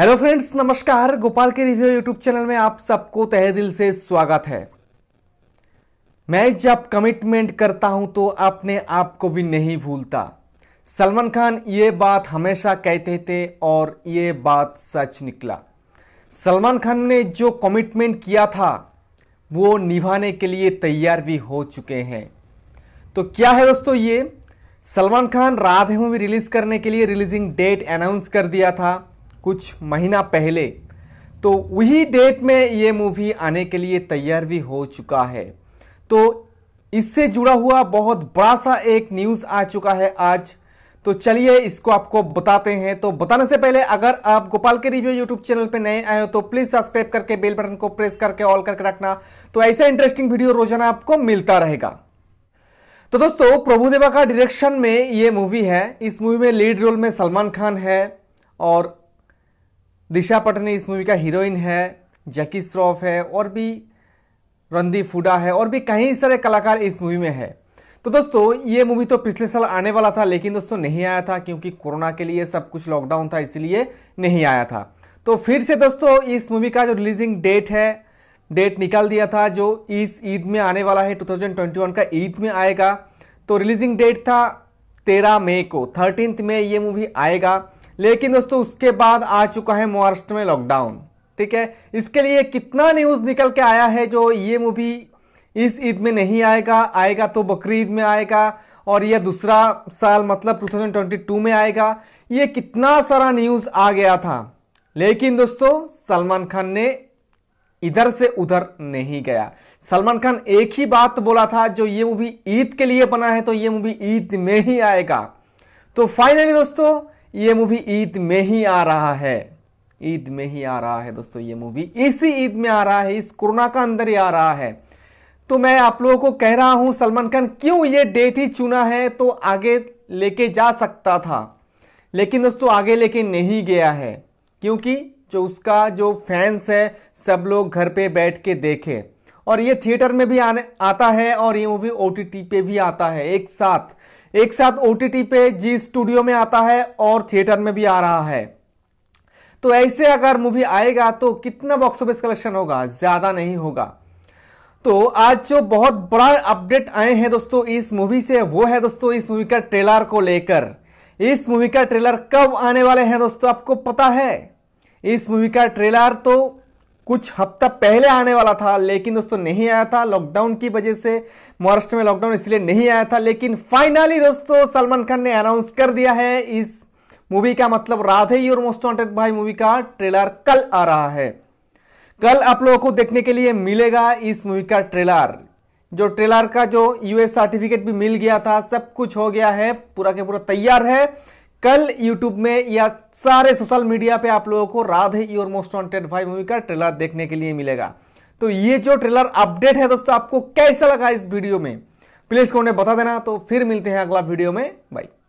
hello friends नमस्कार गोपाल के review YouTube channel में आप सबको तहे दिल से स्वागत है मैं जब कमिटमेंट करता हूं तो अपने आप को भी नहीं भूलता सलमान खान ये बात हमेशा कहते थे और ये बात सच निकला सलमान खान ने जो कमिटमेंट किया था वो निभाने के लिए तैयार भी हो चुके हैं तो क्या है दोस्तों ये सलमान खान राधे मूवी रिलीज करने के लिए रिलीजिंग डेट अनाउंस कर दिया था कुछ महीना पहले तो वही डेट में ये मूवी आने के लिए तैयार भी हो चुका है तो इससे जुड़ा हुआ बहुत बड़ा सा एक न्यूज़ आ चुका है आज तो चलिए इसको आपको बताते हैं तो बताने से पहले अगर आप गोपाल के रिव्यू यूट्यूब चैनल पर नए आए हो तो प्लीज सब्सक्राइब करके बेल बटन को प्रेस करके ऑल करके रखना तो ऐसा इंटरेस्टिंग वीडियो रोजाना आपको मिलता रहेगा तो दोस्तों प्रभुदेवा का डायरेक्शन में ये मूवी है इस मूवी में लीड रोल में सलमान खान है और दिशा पटनी इस मूवी का हीरोइन है जैकी श्रॉफ है और भी रणदीप हुडा है और भी कई सारे कलाकार इस मूवी में है तो दोस्तों ये मूवी तो पिछले साल आने वाला था लेकिन दोस्तों नहीं आया था क्योंकि कोरोना के लिए सब कुछ लॉकडाउन था इसलिए नहीं आया था तो फिर से दोस्तों इस मूवी का जो रिलीजिंग डेट है डेट निकाल दिया था जो इस ईद में आने वाला है 2021 का ईद में आएगा तो रिलीजिंग डेट था तेरह मई को थर्टीन में ये मूवी आएगा लेकिन दोस्तों उसके बाद आ चुका है महाराष्ट्र में लॉकडाउन ठीक है इसके लिए कितना न्यूज़ निकल के आया है जो ये मूवी इस ईद में नहीं आएगा आएगा तो बकरीद में आएगा और यह दूसरा साल मतलब 2022 में आएगा यह कितना सारा न्यूज़ आ गया था लेकिन दोस्तों सलमान खान ने इधर से उधर नहीं गया सलमान खान एक ही बात बोला था जो ये मूवी ईद के लिए बना है तो ये मूवी ईद में ही आएगा तो फाइनली दोस्तों ये मूवी ईद में ही आ रहा है ईद में ही आ रहा है दोस्तों ये मूवी इसी ईद में आ रहा है इस कोरोना का अंदर ही आ रहा है तो मैं आप लोगों को कह रहा हूं सलमान खान क्यों ये डेट ही चुना है तो आगे लेके जा सकता था लेकिन दोस्तों आगे लेके नहीं गया है क्योंकि जो उसका जो फैंस है सब लोग घर पे बैठ के देखे और ये थिएटर में भी आने आता है और ये मूवी ओ पे भी आता है एक साथ एक साथ ओ पे जी स्टूडियो में आता है और थिएटर में भी आ रहा है तो ऐसे अगर मूवी आएगा तो कितना बॉक्स ऑफिस कलेक्शन होगा ज़्यादा नहीं होगा तो आज जो बहुत बड़ा अपडेट आए हैं दोस्तों इस मूवी से वो है दोस्तों इस मूवी का ट्रेलर को लेकर इस मूवी का ट्रेलर कब आने वाले हैं दोस्तों आपको पता है इस मूवी का ट्रेलर तो कुछ हफ्ता पहले आने वाला था लेकिन दोस्तों नहीं आया था लॉकडाउन की वजह से महाराष्ट्र में लॉकडाउन इसलिए नहीं आया था लेकिन फाइनली दोस्तों सलमान खान ने अनाउंस कर दिया है इस मूवी का मतलब राधे ही और मोस्ट वॉन्टेड भाई मूवी का ट्रेलर कल आ रहा है कल आप लोगों को देखने के लिए मिलेगा इस मूवी का ट्रेलर जो ट्रेलर का जो यूएस सर्टिफिकेट भी मिल गया था सब कुछ हो गया है पूरा के पूरा तैयार है कल यूट्यूब में या सारे सोशल मीडिया पे आप लोगों को Radhe your most wanted Bhai movie का ट्रेलर देखने के लिए मिलेगा तो ये जो ट्रेलर अपडेट है दोस्तों आपको कैसा लगा इस वीडियो में प्लीज को उन्हें बता देना तो फिर मिलते हैं अगला वीडियो में बाई